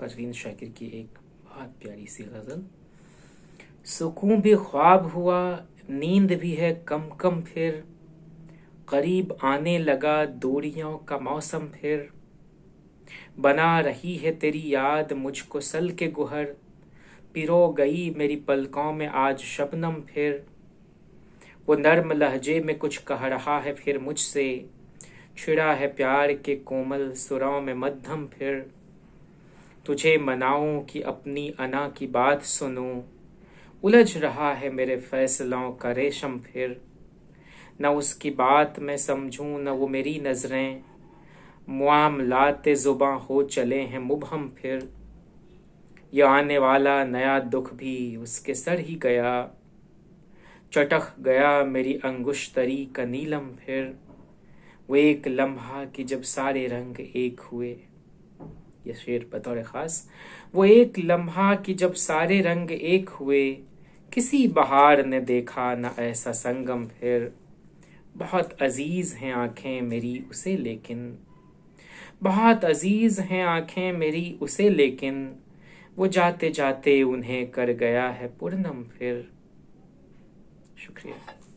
परवीन शाकिर की एक बहुत प्यारी सी गज़ल सुकून भी ख्वाब हुआ नींद भी है कम कम फिर करीब आने लगा दूरियों का मौसम फिर बना रही है तेरी याद मुझको सल के गुहर पिरो गई मेरी पलकों में आज शबनम फिर वो नर्म लहजे में कुछ कह रहा है फिर मुझसे छिड़ा है प्यार के कोमल सुरों में मध्यम फिर तुझे मनाऊं कि अपनी अना की बात सुनूं उलझ रहा है मेरे फैसलों का रेशम फिर न उसकी बात मैं समझूं न वो मेरी नजरें मामलात जुबा हो चले हैं मुबहम फिर यह आने वाला नया दुख भी उसके सर ही गया चटख गया मेरी अंगुश्तरी का नीलम फिर वो एक लम्हा कि जब सारे रंग एक हुए ये शेर बतौर ख़ास वो एक लम्हा कि जब सारे रंग एक हुए किसी बहार ने देखा न ऐसा संगम फिर बहुत अजीज़ हैं आंखें मेरी उसे लेकिन बहुत अजीज़ हैं आंखें मेरी उसे लेकिन वो जाते जाते उन्हें कर गया है पूर्णम फिर शुक्रिया